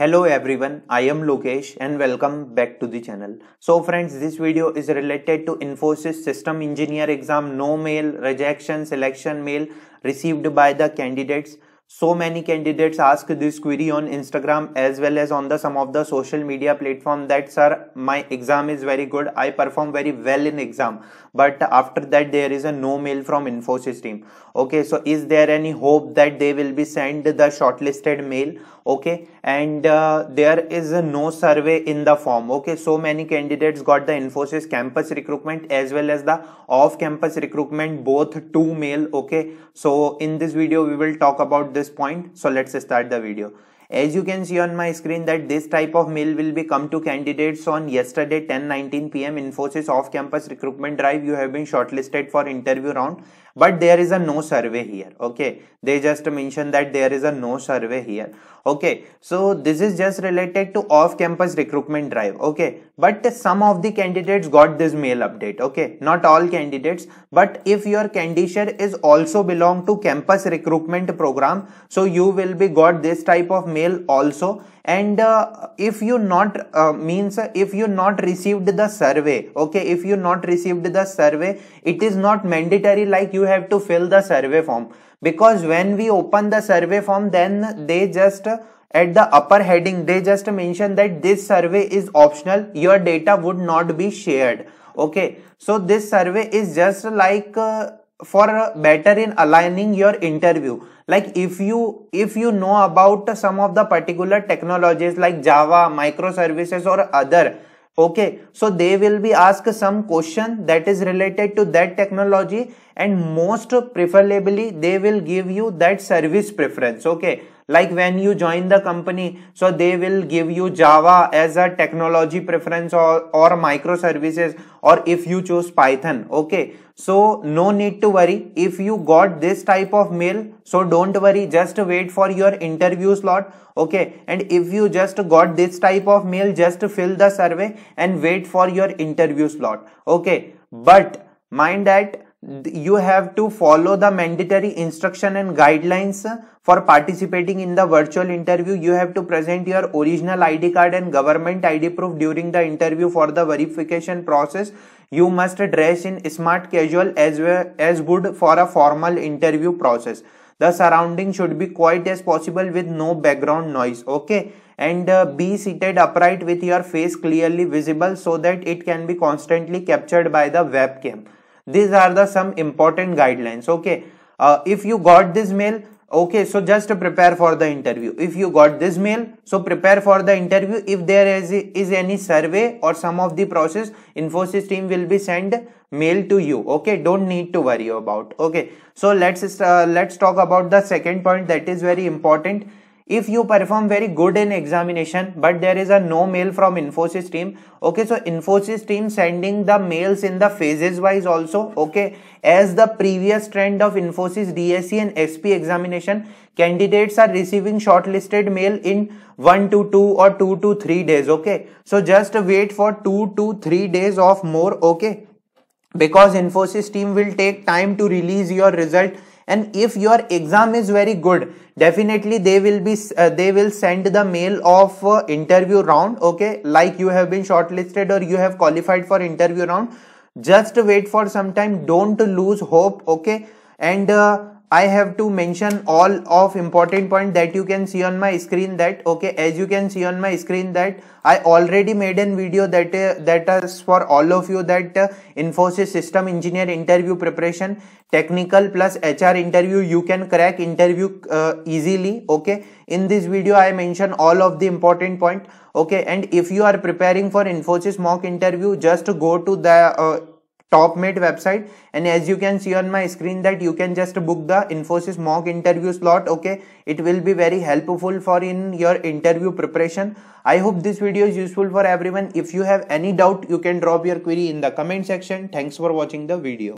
Hello everyone, I am Lokesh and welcome back to the channel. So friends, this video is related to Infosys System Engineer exam no mail rejection selection mail received by the candidates so many candidates ask this query on Instagram as well as on the some of the social media platform that sir my exam is very good I perform very well in exam but after that there is a no mail from Infosys team okay so is there any hope that they will be sent the shortlisted mail okay and uh, there is no survey in the form okay so many candidates got the Infosys campus recruitment as well as the off campus recruitment both two mail okay so in this video we will talk about this point so let's start the video as you can see on my screen that this type of mail will be come to candidates on yesterday 10:19 pm Infosys off-campus recruitment drive. You have been shortlisted for interview round, but there is a no survey here. Okay, they just mentioned that there is a no survey here. Okay, so this is just related to off-campus recruitment drive. Okay, but some of the candidates got this mail update. Okay, not all candidates, but if your candidature is also belong to campus recruitment program, so you will be got this type of mail mail also and uh, if you not uh, means uh, if you not received the survey okay if you not received the survey it is not mandatory like you have to fill the survey form because when we open the survey form then they just uh, at the upper heading they just mention that this survey is optional your data would not be shared okay so this survey is just like uh, for better in aligning your interview like if you if you know about some of the particular technologies like java microservices or other okay so they will be asked some question that is related to that technology and most preferably they will give you that service preference okay like when you join the company so they will give you java as a technology preference or or microservices or if you choose python okay so no need to worry if you got this type of mail so don't worry just wait for your interview slot okay and if you just got this type of mail just fill the survey and wait for your interview slot okay but mind that Hmm. you have to follow the mandatory instruction and guidelines uh, for participating in the virtual interview you have to present your original id card and government id proof during the interview for the verification process you must dress in smart casual as well as would for a formal interview process the surrounding should be quiet as possible with no background noise okay and uh, be seated upright with your face clearly visible so that it can be constantly captured by the webcam these are the some important guidelines okay uh, if you got this mail okay so just prepare for the interview if you got this mail so prepare for the interview if there is, is any survey or some of the process infosys team will be send mail to you okay don't need to worry about okay so let's uh, let's talk about the second point that is very important if you perform very good in examination but there is a no mail from infosys team okay so infosys team sending the mails in the phases wise also okay as the previous trend of infosys dsc and sp examination candidates are receiving shortlisted mail in 1 to 2 or 2 to 3 days okay so just wait for 2 to 3 days of more okay because infosys team will take time to release your result and if your exam is very good definitely they will be uh, they will send the mail of uh, interview round okay like you have been shortlisted or you have qualified for interview round just wait for some time don't lose hope okay and uh, I have to mention all of important point that you can see on my screen that okay as you can see on my screen that I already made an video that uh, that is for all of you that uh, Infosys system engineer interview preparation technical plus HR interview you can crack interview uh, easily okay in this video I mention all of the important point okay and if you are preparing for Infosys mock interview just go to the uh, TopMate website and as you can see on my screen that you can just book the Infosys mock interview slot okay it will be very helpful for in your interview preparation I hope this video is useful for everyone if you have any doubt you can drop your query in the comment section thanks for watching the video